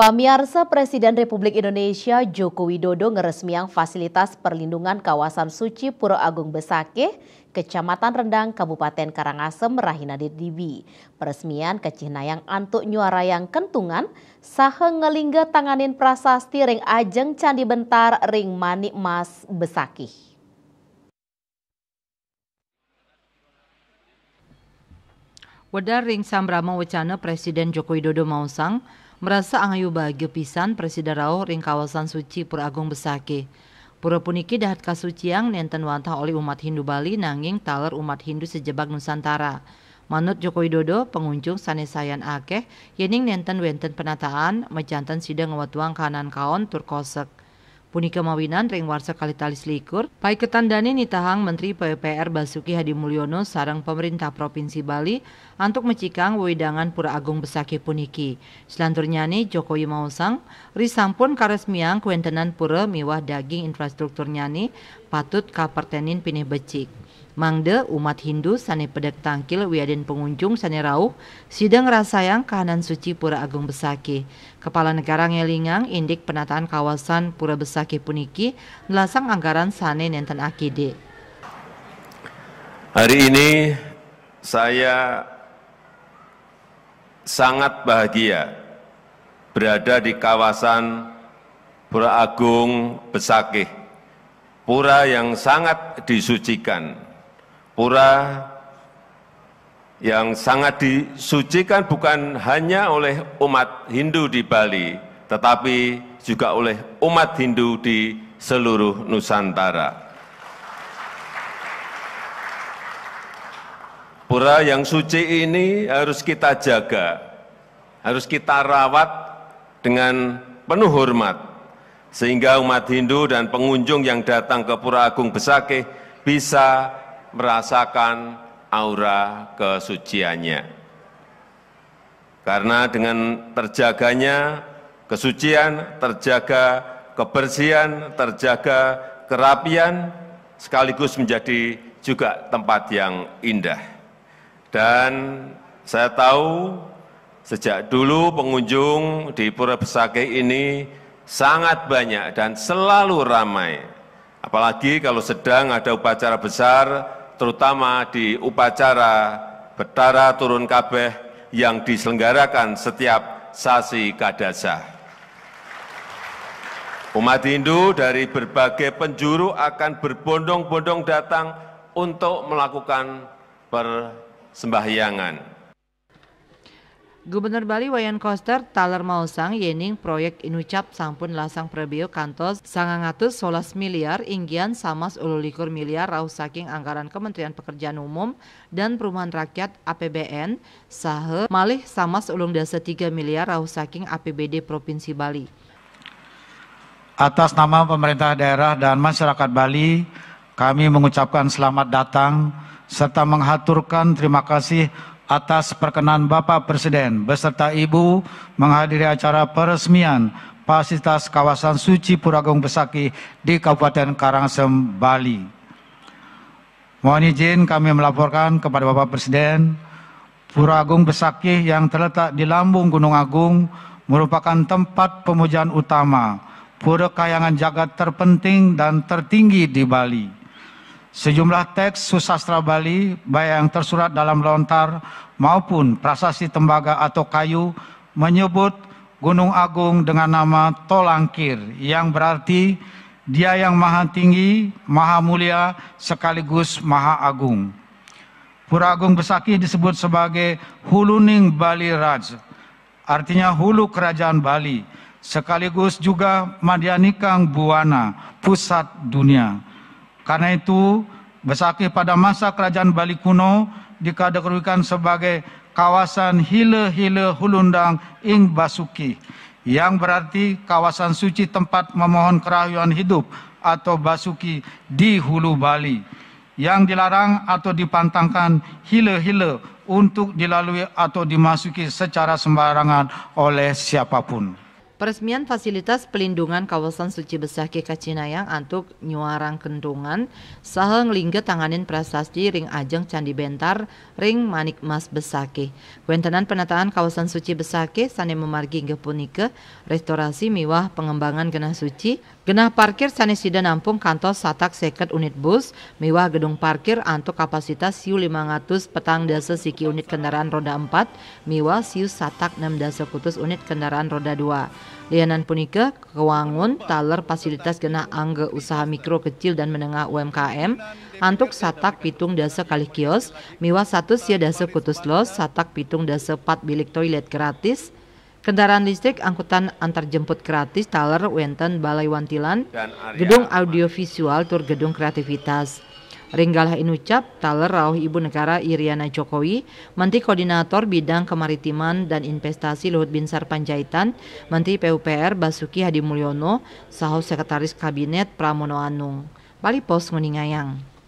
Pamiarsa Presiden Republik Indonesia Joko Widodo ngeresmiang fasilitas perlindungan kawasan suci Pura Agung Besakeh, Kecamatan Rendang, Kabupaten Karangasem, Rahina Dibi. Peresmian kecinayang antuk nyuara yang kentungan, sahe ngelingga tanganin prasasti ring ajeng candi bentar ring manik mas Besakih. Wedar ring sambrama wacana Presiden Joko Widodo mausang, merasa angayu bahagia pisan presiden rao ring kawasan suci Pura Agung Besake. Pura puniki dahat kasuciang nenten wantah oleh umat Hindu Bali nanging taler umat Hindu sejebak Nusantara. Manut Joko Widodo, pengunjung sayan akeh, yening nenten wenten penataan, mejantan sidang ngewatuang kanan kaon turkosek. Punika mawinan ring warsa kalitalis likur, ketandani nitahang Menteri PUPR Basuki Hadi Mulyono sarang pemerintah Provinsi Bali untuk mecikang wedangan Pura Agung Besaki puniki. nih Jokowi Mausang, pun karesmiang kuentenan pura miwah daging infrastruktur nyani patut kapertenin pinih becik. Mangde umat Hindu sani pedek tangkil wiadin pengunjung sani rauh sidang rasayang kahanan suci Pura Agung Besaki. Kepala Negara Ngelingang indik penataan kawasan Pura Besaki puniki nelasang anggaran sani nenten akide. Hari ini saya sangat bahagia berada di kawasan Pura Agung Besakih, pura yang sangat disucikan Pura yang sangat disucikan bukan hanya oleh umat Hindu di Bali, tetapi juga oleh umat Hindu di seluruh Nusantara. Pura yang suci ini harus kita jaga, harus kita rawat dengan penuh hormat, sehingga umat Hindu dan pengunjung yang datang ke Pura Agung Besakeh bisa merasakan aura kesuciannya. Karena dengan terjaganya kesucian, terjaga kebersihan, terjaga kerapian, sekaligus menjadi juga tempat yang indah. Dan saya tahu sejak dulu pengunjung di Pura Besake ini sangat banyak dan selalu ramai. Apalagi kalau sedang ada upacara besar, terutama di upacara Betara Turun Kabeh yang diselenggarakan setiap sasi kadasa. Umat Hindu dari berbagai penjuru akan berbondong-bondong datang untuk melakukan persembahyangan. Gubernur Bali Wayan Koster taler mausang yening proyek inucap sampun lasang prebio kantos sangangatus solas miliar inggian samas ululikur miliar rauh saking anggaran Kementerian Pekerjaan Umum dan Perumahan Rakyat APBN sahe malih samas ulung dasa 3 miliar rauh saking APBD Provinsi Bali. Atas nama pemerintah daerah dan masyarakat Bali, kami mengucapkan selamat datang serta menghaturkan terima kasih atas perkenan Bapak Presiden beserta Ibu menghadiri acara peresmian fasilitas kawasan suci Puragung Besaki di Kabupaten Karangsem, Bali. Mohon izin kami melaporkan kepada Bapak Presiden, Puragung Besaki yang terletak di lambung Gunung Agung merupakan tempat pemujaan utama, pura kayangan jagat terpenting dan tertinggi di Bali. Sejumlah teks susastra Bali, baik yang tersurat dalam lontar maupun prasasti tembaga atau kayu, menyebut Gunung Agung dengan nama Tolangkir, yang berarti Dia yang Maha Tinggi, Maha Mulia, sekaligus Maha Agung. Pura Agung Besaki disebut sebagai Huluning Bali Raj, artinya hulu kerajaan Bali, sekaligus juga Madianikang Buana, pusat dunia. Karena itu, Besaki pada masa kerajaan Bali kuno dikategorikan sebagai kawasan hile-hile hulundang ing basuki yang berarti kawasan suci tempat memohon kerahuan hidup atau basuki di hulu Bali yang dilarang atau dipantangkan hile-hile untuk dilalui atau dimasuki secara sembarangan oleh siapapun. Peresmian fasilitas pelindungan kawasan suci besar Kika Cinayang antuk nyuarang kendungan saheng lingga tanganin prasasti ring ajeng Candi Bentar ring Manik Mas Besake. Kuentenan penataan kawasan suci Besake sane memargi hingga punike restorasi miwah pengembangan genah suci genah parkir sane sida nampung kantor satak seket unit bus miwah gedung parkir antuk kapasitas siu 500 petang dasa siki unit kendaraan roda 4 miwah siu satak 6 dasa kutus unit kendaraan roda 2. Layanan punika kewangun taler fasilitas genah angge usaha mikro kecil dan menengah UMKM antuk satak pitung dasa kali kios miwa satu sia dasa kutus los satak pitung dasa pat bilik toilet gratis Kendaraan listrik angkutan antar jemput gratis Taler Wenten Balai Wantilan Gedung Audiovisual Tur Gedung Kreativitas Ringgalah Inucap, Taler Rauh Ibu Negara Iriana Jokowi, Menteri Koordinator Bidang Kemaritiman dan Investasi Luhut Binsar Panjaitan, Menteri PUPR Basuki Hadi Mulyono, Sahau Sekretaris Kabinet Pramono Anung. Bali Pos Muningayang.